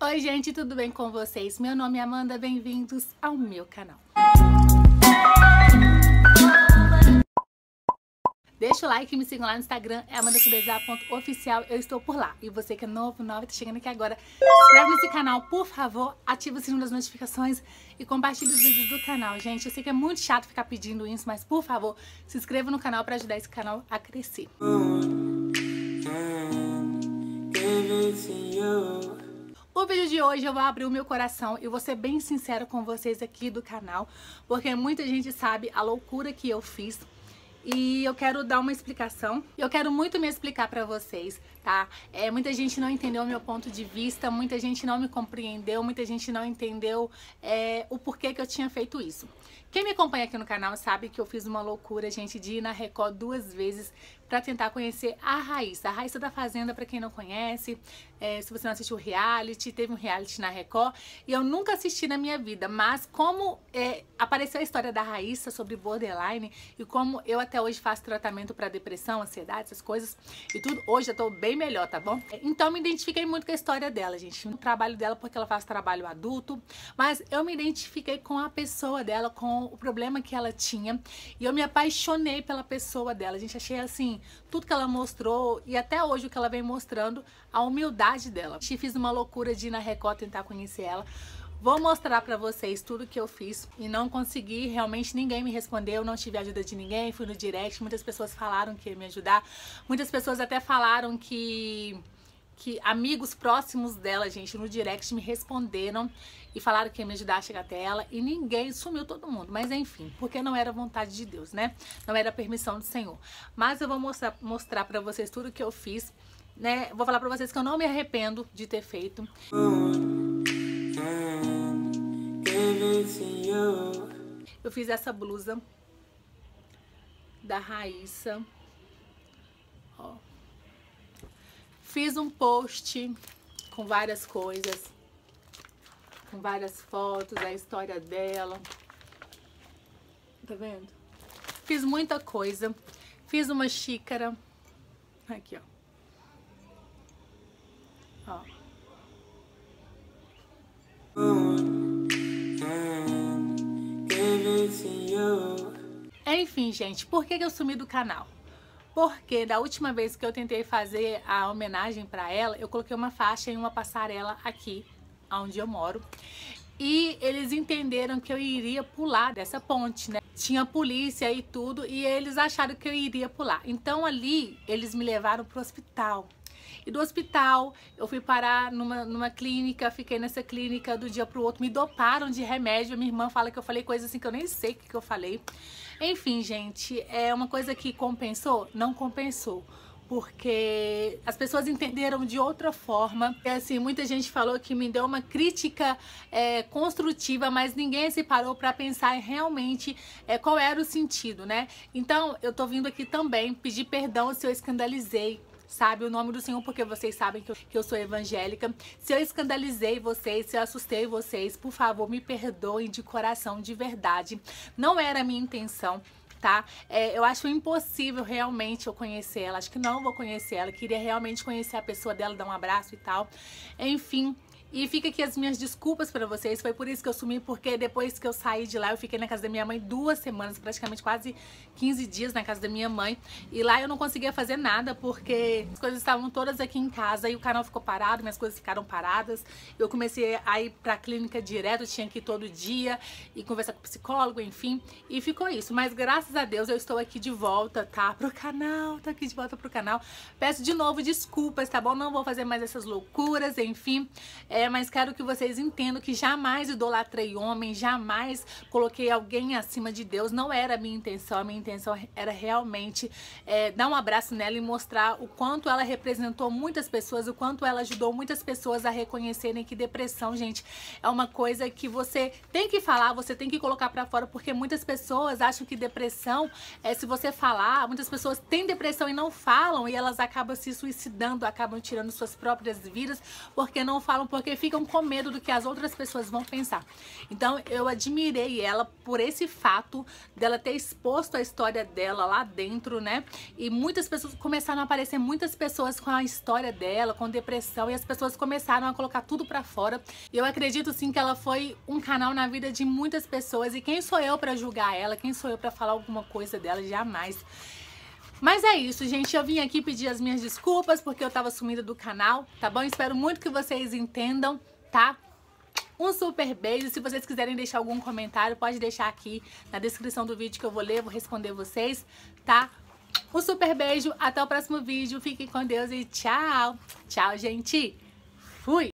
Oi gente, tudo bem com vocês? Meu nome é Amanda, bem-vindos ao meu canal. Deixa o like, me sigam lá no Instagram, é amandacudezar.oficial, eu estou por lá. E você que é novo, nova, tá chegando aqui agora, se inscreve nesse canal, por favor, ativa o sininho das notificações e compartilha os vídeos do canal, gente. Eu sei que é muito chato ficar pedindo isso, mas por favor, se inscreva no canal para ajudar esse canal a crescer. Hum, hum, Everything o vídeo de hoje eu vou abrir o meu coração e vou ser bem sincero com vocês aqui do canal, porque muita gente sabe a loucura que eu fiz e eu quero dar uma explicação. Eu quero muito me explicar para vocês, tá? É, muita gente não entendeu o meu ponto de vista, muita gente não me compreendeu, muita gente não entendeu é, o porquê que eu tinha feito isso. Quem me acompanha aqui no canal sabe que eu fiz uma loucura, gente, de ir na Record duas vezes para tentar conhecer a Raíssa. A Raíssa da Fazenda, para quem não conhece, é, se você não assistiu reality, teve um reality na Record. E eu nunca assisti na minha vida, mas como é, apareceu a história da Raíssa sobre borderline e como eu até até hoje faço tratamento para depressão, ansiedade, essas coisas e tudo. Hoje eu tô bem melhor, tá bom? Então me identifiquei muito com a história dela, gente. No trabalho dela, porque ela faz trabalho adulto, mas eu me identifiquei com a pessoa dela, com o problema que ela tinha e eu me apaixonei pela pessoa dela. Gente, achei assim, tudo que ela mostrou e até hoje o que ela vem mostrando, a humildade dela. Eu fiz uma loucura de ir na Record tentar conhecer ela, Vou mostrar para vocês tudo que eu fiz e não consegui, realmente ninguém me respondeu, não tive ajuda de ninguém, fui no direct, muitas pessoas falaram que ia me ajudar, muitas pessoas até falaram que que amigos próximos dela, gente, no direct me responderam e falaram que ia me ajudar a chegar até ela e ninguém, sumiu todo mundo, mas enfim, porque não era vontade de Deus, né? Não era permissão do Senhor. Mas eu vou mostrar, mostrar para vocês tudo que eu fiz, né? Vou falar para vocês que eu não me arrependo de ter feito. Uhum. Eu fiz essa blusa da Raíssa. Ó. Fiz um post com várias coisas, com várias fotos, a história dela. Tá vendo? Fiz muita coisa. Fiz uma xícara. Aqui, ó. Ó. Enfim, gente, por que eu sumi do canal? Porque da última vez que eu tentei fazer a homenagem para ela, eu coloquei uma faixa em uma passarela aqui, onde eu moro. E eles entenderam que eu iria pular dessa ponte, né? Tinha polícia e tudo, e eles acharam que eu iria pular. Então ali, eles me levaram pro hospital. E do hospital, eu fui parar numa, numa clínica, fiquei nessa clínica do dia pro outro, me doparam de remédio. Minha irmã fala que eu falei coisas assim que eu nem sei o que, que eu falei. Enfim, gente, é uma coisa que compensou? Não compensou porque as pessoas entenderam de outra forma. E, é assim, muita gente falou que me deu uma crítica é, construtiva, mas ninguém se parou para pensar realmente é, qual era o sentido, né? Então, eu tô vindo aqui também pedir perdão se eu escandalizei, sabe? O nome do Senhor, porque vocês sabem que eu, que eu sou evangélica. Se eu escandalizei vocês, se eu assustei vocês, por favor, me perdoem de coração, de verdade. Não era a minha intenção tá? É, eu acho impossível realmente eu conhecer ela. Acho que não vou conhecer ela. Queria realmente conhecer a pessoa dela, dar um abraço e tal. Enfim, e fica aqui as minhas desculpas para vocês, foi por isso que eu sumi, porque depois que eu saí de lá, eu fiquei na casa da minha mãe duas semanas, praticamente quase 15 dias na casa da minha mãe. E lá eu não conseguia fazer nada, porque as coisas estavam todas aqui em casa e o canal ficou parado, minhas coisas ficaram paradas. Eu comecei a ir pra clínica direto, tinha que ir todo dia e conversar com o psicólogo, enfim. E ficou isso, mas graças a Deus eu estou aqui de volta, tá? Pro canal, tô aqui de volta pro canal. Peço de novo desculpas, tá bom? Não vou fazer mais essas loucuras, enfim. É, é, mas quero que vocês entendam que jamais idolatrei homem, jamais coloquei alguém acima de Deus. Não era a minha intenção. A minha intenção era realmente é, dar um abraço nela e mostrar o quanto ela representou muitas pessoas, o quanto ela ajudou muitas pessoas a reconhecerem que depressão, gente, é uma coisa que você tem que falar, você tem que colocar para fora, porque muitas pessoas acham que depressão é se você falar. Muitas pessoas têm depressão e não falam, e elas acabam se suicidando, acabam tirando suas próprias vidas porque não falam, porque porque ficam com medo do que as outras pessoas vão pensar. Então eu admirei ela por esse fato dela ter exposto a história dela lá dentro, né? E muitas pessoas começaram a aparecer muitas pessoas com a história dela, com depressão, e as pessoas começaram a colocar tudo para fora. E eu acredito sim que ela foi um canal na vida de muitas pessoas. E quem sou eu para julgar ela? Quem sou eu para falar alguma coisa dela? Jamais. Mas é isso, gente. Eu vim aqui pedir as minhas desculpas porque eu tava sumida do canal, tá bom? Espero muito que vocês entendam, tá? Um super beijo. Se vocês quiserem deixar algum comentário, pode deixar aqui na descrição do vídeo que eu vou ler, vou responder vocês, tá? Um super beijo. Até o próximo vídeo. Fiquem com Deus e tchau. Tchau, gente. Fui.